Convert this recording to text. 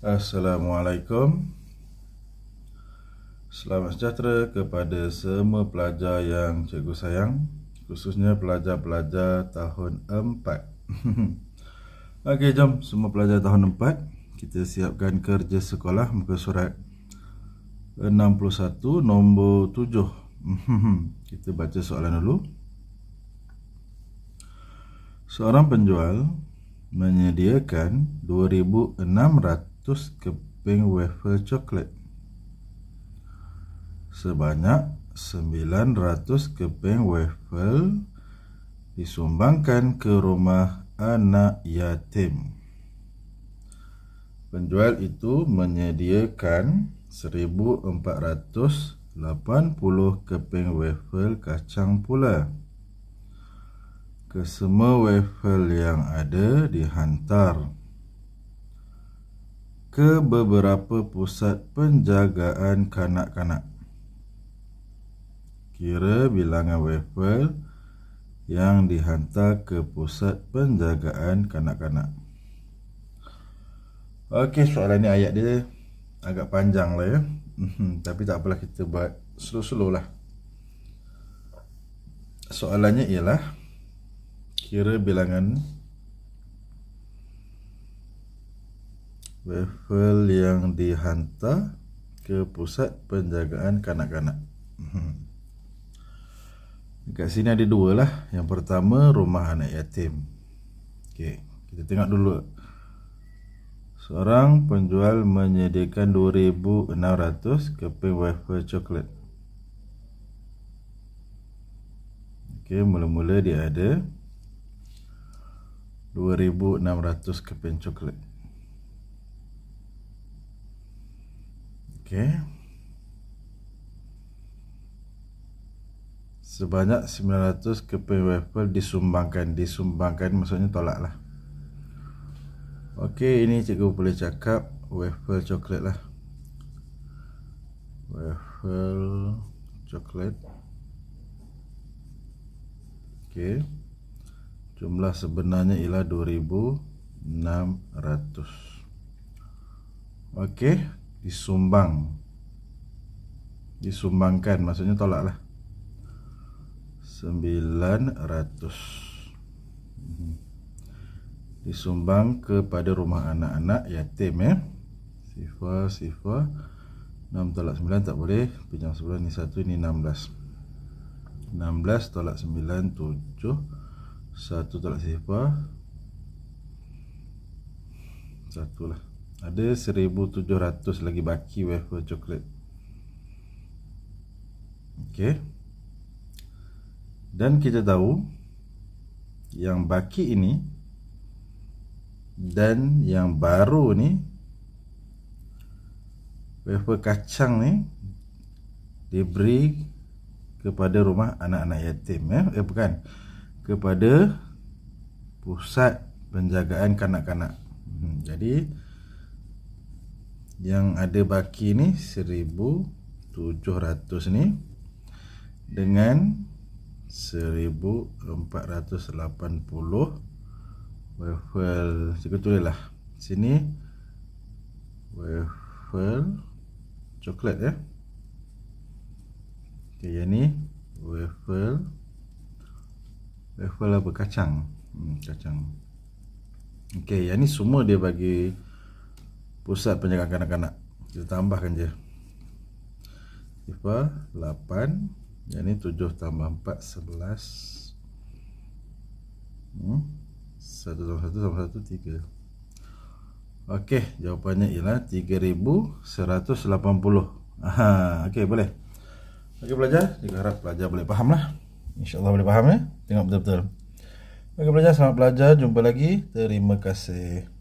Assalamualaikum Selamat sejahtera kepada semua pelajar yang cikgu sayang Khususnya pelajar-pelajar tahun 4 Okey jom semua pelajar tahun 4 Kita siapkan kerja sekolah muka surat 61 nombor 7 Kita baca soalan dulu Seorang penjual menyediakan 2,600 100 keping wafer coklat Sebanyak 900 keping wafer Disumbangkan ke rumah anak yatim Penjual itu menyediakan 1480 keping wafer kacang pula Kesemua wafer yang ada dihantar ke beberapa pusat penjagaan kanak-kanak. Kira bilangan wafer yang dihantar ke pusat penjagaan kanak-kanak. Okey, soalan ni ayat dia agak panjang lah ya. Mhm, tapi tak apalah kita buat slow-slow lah. Soalannya ialah kira bilangan wafel yang dihantar ke pusat penjagaan kanak-kanak. Hmm. Dekat sini ada dua lah. Yang pertama rumah anak yatim. Okey, kita tengok dulu. Seorang penjual menyediakan 2600 keping wafer coklat. Okey, mula-mula dia ada 2600 keping coklat. Okey. Sebanyak 900 keping wafer disumbangkan. Disumbangkan maksudnya tolak lah. Okey, ini cikgu boleh cakap wafer coklat lah. Wafer coklat. Okey. Jumlah sebenarnya ialah 2600. Okey, disumbang disumbangkan maksudnya tolak lah 900 disumbang kepada rumah anak-anak yatim ya eh? sifar sifar 6 tolak 9 tak boleh pinjam sebelah ni 1 ni 16 16 tolak 9 7 1 tolak sifar 1 lah ada 1700 lagi baki wafer coklat okey. Dan kita tahu Yang baki ini Dan yang baru ni Wafer kacang ni Diberi Kepada rumah anak-anak yatim eh? eh bukan Kepada Pusat penjagaan kanak-kanak hmm, Jadi yang ada baki ni 1700 ni dengan 1480 wafel cikgu tulis lah sini wafer coklat ya ok yang ni wafer wafel apa kacang hmm, kacang ok yang ni semua dia bagi pusat penjagaan kanak-kanak kita tambahkan je tifah 8 yang ni 7 tambah 4 11 hmm? 1 tambah 1 tambah 1 3 Okey, jawapannya ialah 3180 okey boleh ok pelajar saya harap pelajar boleh faham lah insyaAllah boleh faham ya tengok betul-betul ok pelajar selamat pelajar. jumpa lagi terima kasih